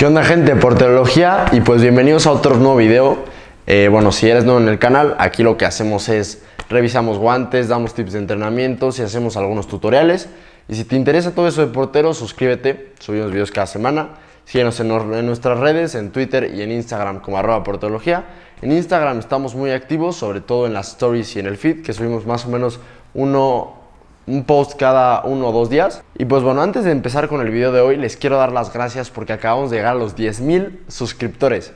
¿Qué onda gente? Porterología y pues bienvenidos a otro nuevo video. Eh, bueno, si eres nuevo en el canal, aquí lo que hacemos es revisamos guantes, damos tips de entrenamiento y hacemos algunos tutoriales. Y si te interesa todo eso de portero, suscríbete, subimos videos cada semana. Síguenos en, nuestras redes, en Twitter y en Instagram como arroba En Instagram estamos muy activos, sobre todo en las stories y en el feed, que subimos más o menos uno un post cada uno o dos días. Y pues bueno, antes de empezar con el video de hoy, les quiero dar las gracias porque acabamos de llegar a los 10.000 suscriptores.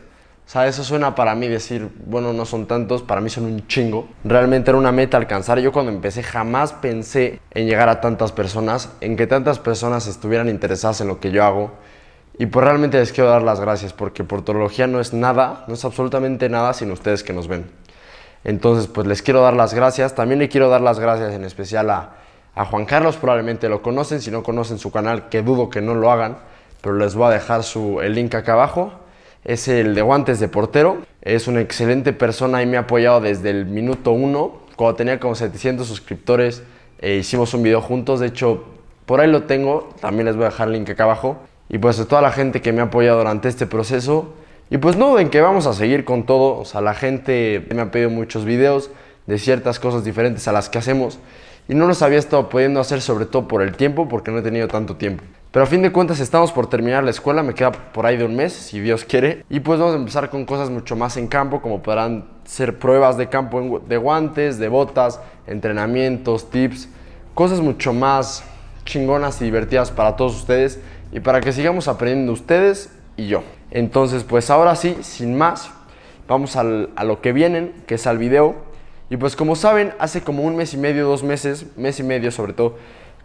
O sea, eso suena para mí decir, bueno, no son tantos, para mí son un chingo. Realmente era una meta alcanzar. Yo cuando empecé jamás pensé en llegar a tantas personas, en que tantas personas estuvieran interesadas en lo que yo hago. Y pues realmente les quiero dar las gracias porque Portología no es nada, no es absolutamente nada sin ustedes que nos ven. Entonces, pues les quiero dar las gracias. También le quiero dar las gracias en especial a a Juan Carlos probablemente lo conocen, si no conocen su canal, que dudo que no lo hagan, pero les voy a dejar su, el link acá abajo. Es el de guantes de portero. Es una excelente persona y me ha apoyado desde el minuto 1. Cuando tenía como 700 suscriptores, eh, hicimos un video juntos. De hecho, por ahí lo tengo. También les voy a dejar el link acá abajo. Y pues a toda la gente que me ha apoyado durante este proceso. Y pues no duden que vamos a seguir con todo. O sea, la gente me ha pedido muchos videos de ciertas cosas diferentes a las que hacemos y no los había estado pudiendo hacer sobre todo por el tiempo porque no he tenido tanto tiempo. Pero a fin de cuentas estamos por terminar la escuela, me queda por ahí de un mes, si Dios quiere. Y pues vamos a empezar con cosas mucho más en campo, como podrán ser pruebas de campo de guantes, de botas, entrenamientos, tips, cosas mucho más chingonas y divertidas para todos ustedes y para que sigamos aprendiendo ustedes y yo. Entonces pues ahora sí, sin más, vamos a lo que vienen, que es al video. Y pues como saben, hace como un mes y medio, dos meses, mes y medio sobre todo,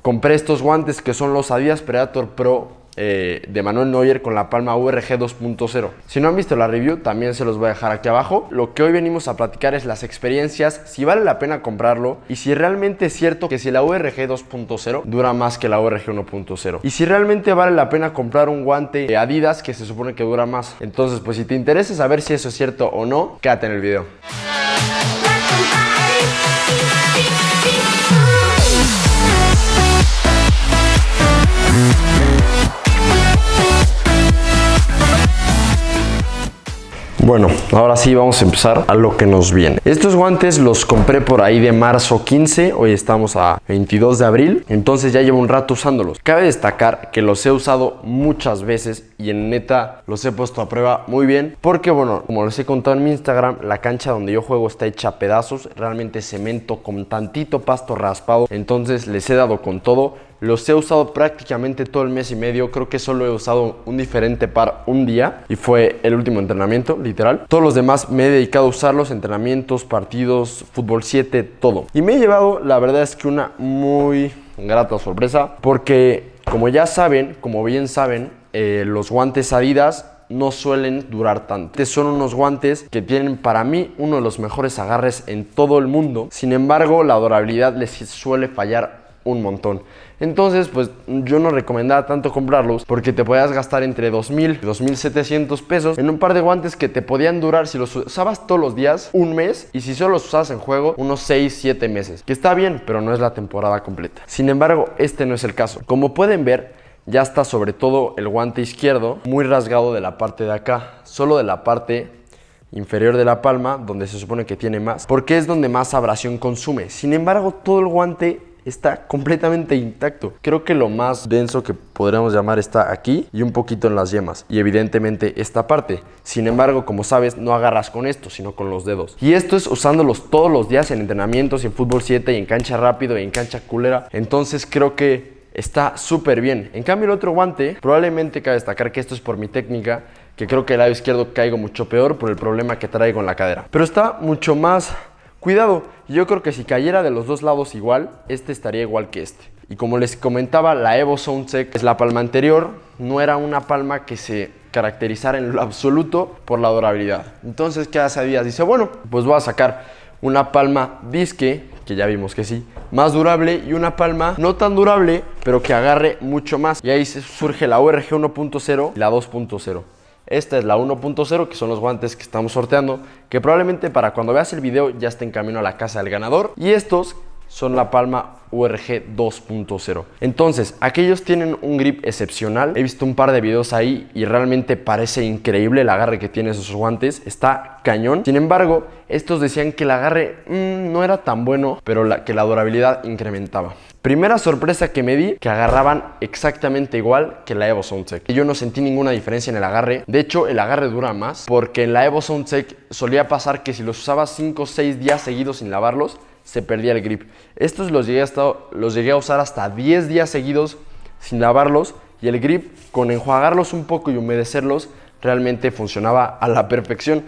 compré estos guantes que son los Adidas Predator Pro eh, de Manuel Neuer con la palma URG 2.0. Si no han visto la review, también se los voy a dejar aquí abajo. Lo que hoy venimos a platicar es las experiencias, si vale la pena comprarlo y si realmente es cierto que si la URG 2.0 dura más que la URG 1.0. Y si realmente vale la pena comprar un guante de Adidas que se supone que dura más. Entonces, pues si te interesa saber si eso es cierto o no, quédate en el video. Bueno, ahora sí vamos a empezar a lo que nos viene. Estos guantes los compré por ahí de marzo 15, hoy estamos a 22 de abril, entonces ya llevo un rato usándolos. Cabe destacar que los he usado muchas veces y en neta los he puesto a prueba muy bien, porque bueno, como les he contado en mi Instagram, la cancha donde yo juego está hecha a pedazos, realmente cemento con tantito pasto raspado, entonces les he dado con todo los he usado prácticamente todo el mes y medio. Creo que solo he usado un diferente par un día y fue el último entrenamiento, literal. Todos los demás me he dedicado a usarlos, entrenamientos, partidos, fútbol 7, todo. Y me he llevado, la verdad es que una muy grata sorpresa porque como ya saben, como bien saben, eh, los guantes Adidas no suelen durar tanto. Son unos guantes que tienen para mí uno de los mejores agarres en todo el mundo. Sin embargo, la durabilidad les suele fallar un montón. Entonces, pues yo no recomendaba tanto comprarlos porque te podías gastar entre 2.000 y 2.700 pesos en un par de guantes que te podían durar si los usabas todos los días un mes y si solo los usabas en juego unos 6, 7 meses. Que está bien, pero no es la temporada completa. Sin embargo, este no es el caso. Como pueden ver, ya está sobre todo el guante izquierdo muy rasgado de la parte de acá, solo de la parte inferior de la palma, donde se supone que tiene más, porque es donde más abrasión consume. Sin embargo, todo el guante está completamente intacto. Creo que lo más denso que podríamos llamar está aquí y un poquito en las yemas y evidentemente esta parte. Sin embargo, como sabes, no agarras con esto, sino con los dedos. Y esto es usándolos todos los días en entrenamientos, en fútbol 7 y en cancha rápido y en cancha culera. Entonces creo que está súper bien. En cambio el otro guante, probablemente cabe destacar que esto es por mi técnica, que creo que el lado izquierdo caigo mucho peor por el problema que traigo en la cadera. Pero está mucho más Cuidado, yo creo que si cayera de los dos lados igual, este estaría igual que este. Y como les comentaba, la Evo que es la palma anterior, no era una palma que se caracterizara en lo absoluto por la durabilidad. Entonces, ¿qué hace Díaz? Dice, bueno, pues voy a sacar una palma disque, que ya vimos que sí, más durable y una palma no tan durable, pero que agarre mucho más. Y ahí surge la ORG 1.0 y la 2.0. Esta es la 1.0, que son los guantes que estamos sorteando, que probablemente para cuando veas el video ya esté en camino a la casa del ganador. Y estos son la Palma URG 2.0. Entonces, aquellos tienen un grip excepcional. He visto un par de videos ahí y realmente parece increíble el agarre que tienen esos guantes. Está cañón. Sin embargo, estos decían que el agarre mm, no era tan bueno, pero que la durabilidad incrementaba. Primera sorpresa que me di, que agarraban exactamente igual que la Evo Soundtech. Yo no sentí ninguna diferencia en el agarre. De hecho, el agarre dura más, porque en la Evo Soundtech solía pasar que si los usabas 5 o 6 días seguidos sin lavarlos, se perdía el grip. Estos los llegué, a usar hasta 10 días seguidos sin lavarlos y el grip con enjuagarlos un poco y humedecerlos realmente funcionaba a la perfección,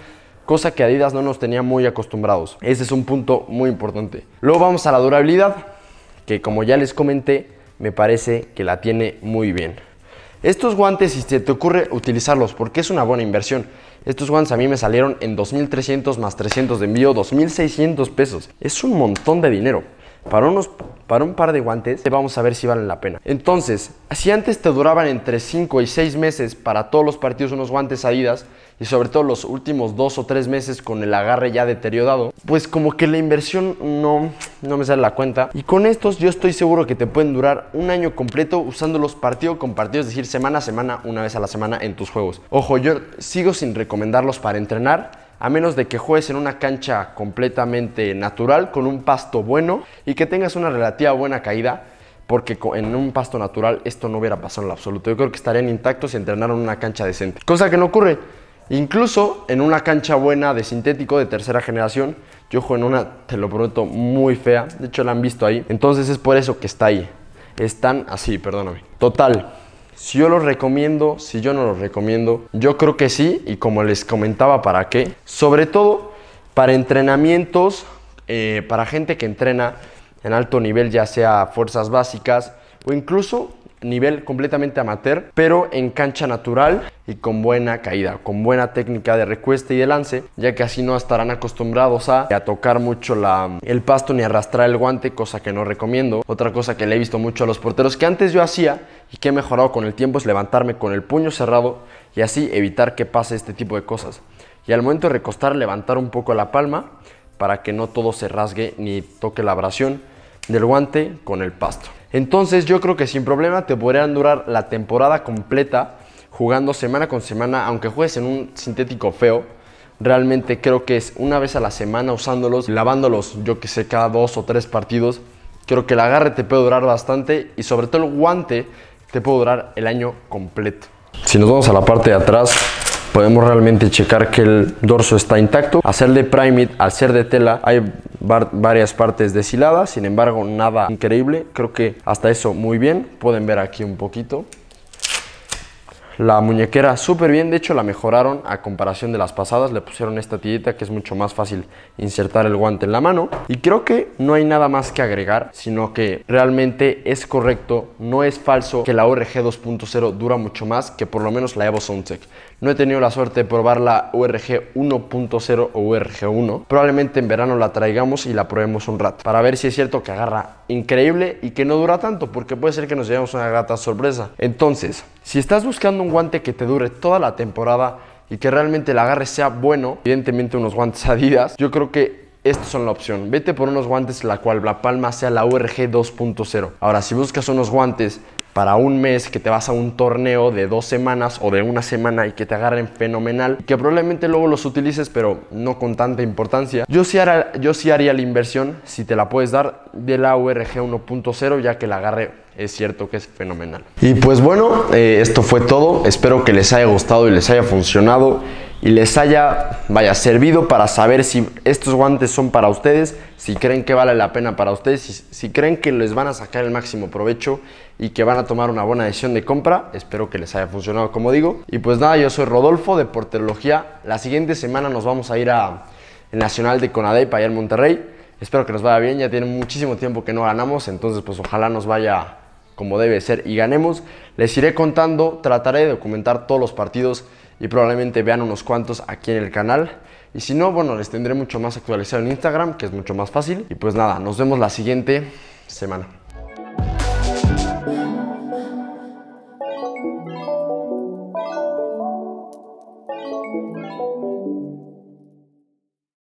cosa que Adidas no nos tenía muy acostumbrados. Ese es un punto muy importante. Luego vamos a la durabilidad, que como ya les comenté, me parece que la tiene muy bien. Estos guantes, si se te ocurre utilizarlos, porque es una buena inversión. Estos guantes a mí me salieron en 2.300 más 300 de envío, 2.600 pesos. Es un montón de dinero. Para, un par de guantes, vamos a ver si valen la pena. Entonces, si antes te duraban entre 5 y 6 meses para todos los partidos unos guantes Adidas, y sobre todo los últimos dos o tres meses con el agarre ya deteriorado, pues como que la inversión no, no me sale la cuenta. Y con estos yo estoy seguro que te pueden durar un año completo usándolos partido con partido, es decir, semana a semana, una vez a la semana en tus juegos. Ojo, yo sigo sin recomendarlos para entrenar, a menos de que juegues en una cancha completamente natural, con un pasto bueno y que tengas una relativa buena caída, porque en un pasto natural esto no hubiera pasado en lo absoluto. Yo creo que estarían intactos si entrenaron en una cancha decente, cosa que no ocurre. Incluso en una cancha buena de sintético de tercera generación, yo juego en una, te lo prometo, muy fea. De hecho, la han visto ahí. Entonces es por eso que está ahí. Están así, perdóname. Total, si yo los recomiendo, si yo no los recomiendo, yo creo que sí. Y como les comentaba, ¿para qué? Sobre todo para entrenamientos, eh, para gente que entrena en alto nivel, ya sea fuerzas básicas o incluso nivel completamente amateur, pero en cancha natural y con buena caída, con buena técnica de recuesta y de lance, ya que así no estarán acostumbrados a, tocar mucho el pasto ni arrastrar el guante, cosa que no recomiendo. Otra cosa que le he visto mucho a los porteros que antes yo hacía y que he mejorado con el tiempo es levantarme con el puño cerrado y así evitar que pase este tipo de cosas. Y al momento de recostar, levantar un poco la palma para que no todo se rasgue ni toque la abrasión del guante con el pasto. Entonces yo creo que sin problema te podrían durar la temporada completa jugando semana con semana, aunque juegues en un sintético feo. Realmente creo que es una vez a la semana usándolos, lavándolos, yo que sé, cada dos o tres partidos. Creo que el agarre te puede durar bastante y sobre todo el guante te puede durar el año completo. Si nos vamos a la parte de atrás, podemos realmente checar que el dorso está intacto. Hacerle prime al ser de tela, hay varias partes deshiladas, sin embargo nada increíble. Creo que hasta eso muy bien. Pueden ver aquí un poquito. La muñequera súper bien, de hecho la mejoraron a comparación de las pasadas, le pusieron esta tirita que es mucho más fácil insertar el guante en la mano y creo que no hay nada más que agregar, sino que realmente es correcto, no es falso que la ORG 2.0 dura mucho más que por lo menos la Evo Soundtech. No he tenido la suerte de probar la URG 1.0 o URG 1. Probablemente en verano la traigamos y la probemos un rato para ver si es cierto que agarra increíble y que no dura tanto porque puede ser que nos llevemos una grata sorpresa. Entonces, si estás buscando un guante que te dure toda la temporada y que realmente el agarre sea bueno, evidentemente unos guantes Adidas, yo creo que estos son la opción. Vete por unos guantes la cual la palma sea la URG 2.0. Ahora, si buscas unos guantes para un mes que te vas a un torneo de dos semanas o de una semana y que te agarren fenomenal, que probablemente luego los utilices, pero no con tanta importancia. Yo sí, yo sí haría la inversión, si te la puedes dar, de la URG 1.0, ya que la agarre es cierto que es fenomenal. Y pues bueno, eh, esto fue todo. Espero que les haya gustado y les haya funcionado y les haya, vaya, servido para saber si estos guantes son para ustedes si creen que vale la pena para ustedes, si, creen que les van a sacar el máximo provecho y que van a tomar una buena decisión de compra. Espero que les haya funcionado, como digo. Y pues nada, yo soy Rodolfo de Porterología. La siguiente semana nos vamos a ir al Nacional de para allá en Monterrey. Espero que nos vaya bien, ya tiene muchísimo tiempo que no ganamos, entonces pues ojalá nos vaya como debe ser y ganemos. Les iré contando, trataré de documentar todos los partidos y probablemente vean unos cuantos aquí en el canal. Y si no, bueno, les tendré mucho más actualizado en Instagram, que es mucho más fácil. Y pues nada, nos vemos la siguiente semana.